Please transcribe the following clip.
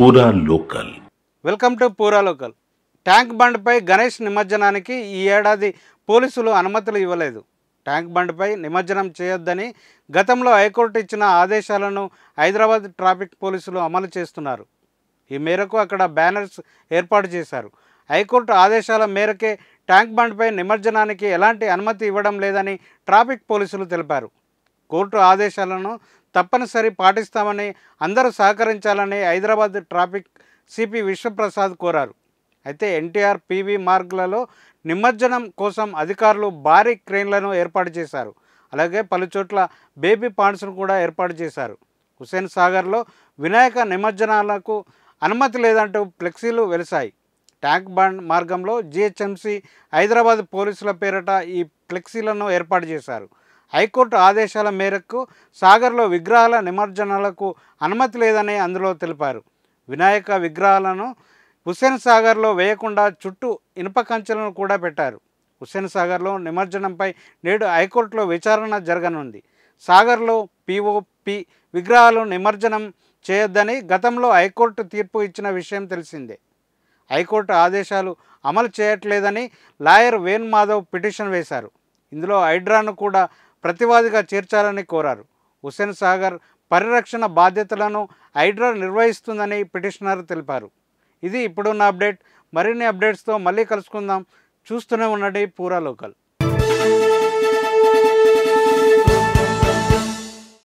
పూరా local welcome to Pura local tank బండ్పై గణేష్ నిమజ్జనానికి ఈ ఏడాది పోలీసులు అనుమతులు ఇవ్వలేదు ట్యాంక్ బండ్పై నిమజ్జనం చేయొద్దని గతంలో హైకోర్టు ఇచ్చిన ఆదేశాలను హైదరాబాద్ ట్రాఫిక్ పోలీసులు అమలు చేస్తున్నారు ఈ మేరకు అక్కడ బ్యానర్స్ ఏర్పాటు చేశారు హైకోర్టు ఆదేశాల మేరకే ట్యాంక్ బండ్పై నిమజ్జనానికి ఎలాంటి అనుమతి ఇవ్వడం లేదని ట్రాఫిక్ పోలీసులు తెలిపారు కోర్టు ఆదేశాలను తప్పనిసరి పాటిస్తామని అందరూ సహకరించాలని హైదరాబాద్ ట్రాఫిక్ సిపి విశ్వప్రసాద్ కోరారు అయితే ఎన్టీఆర్ పివి మార్గులలో నిమజ్జనం కోసం అధికారులు భారీ క్రేన్లను ఏర్పాటు చేశారు అలాగే పలుచోట్ల బేబీ పాండ్స్ను కూడా ఏర్పాటు చేశారు హుసేన్ సాగర్లో వినాయక నిమజ్జనాలకు అనుమతి లేదంటూ ఫ్లెక్సీలు వెలిశాయి ట్యాంక్ బండ్ మార్గంలో జిహెచ్ఎంసీ హైదరాబాద్ పోలీసుల పేరిట ఈ ఫ్లెక్సీలను ఏర్పాటు చేశారు హైకోర్టు ఆదేశాల మేరకు సాగర్లో విగ్రహాల నిమజ్జనాలకు అనుమతి లేదని అందులో తెలిపారు వినాయక విగ్రహాలను హుస్సేన్ సాగర్లో వేయకుండా చుట్టూ ఇనుప కంచెలను కూడా పెట్టారు హుస్సేన్ సాగర్లో నిమజ్జనంపై నేడు హైకోర్టులో విచారణ జరగనుంది సాగర్లో పిఓపి విగ్రహాలు నిమజ్జనం చేయొద్దని గతంలో హైకోర్టు తీర్పు ఇచ్చిన విషయం తెలిసిందే హైకోర్టు ఆదేశాలు అమలు చేయట్లేదని లాయర్ వేణుమాధవ్ పిటిషన్ వేశారు ఇందులో హైడ్రాను కూడా ప్రతివాదిగా చేర్చాలని కోరారు హుసేన్ సాగర్ పరిరక్షణ బాధ్యతలను హైడ్రా నిర్వహిస్తుందని పిటిషనర్ తెలిపారు ఇది ఇప్పుడున్న అప్డేట్ మరిన్ని అప్డేట్స్తో మళ్ళీ కలుసుకుందాం చూస్తూనే ఉండండి పూరా లోకల్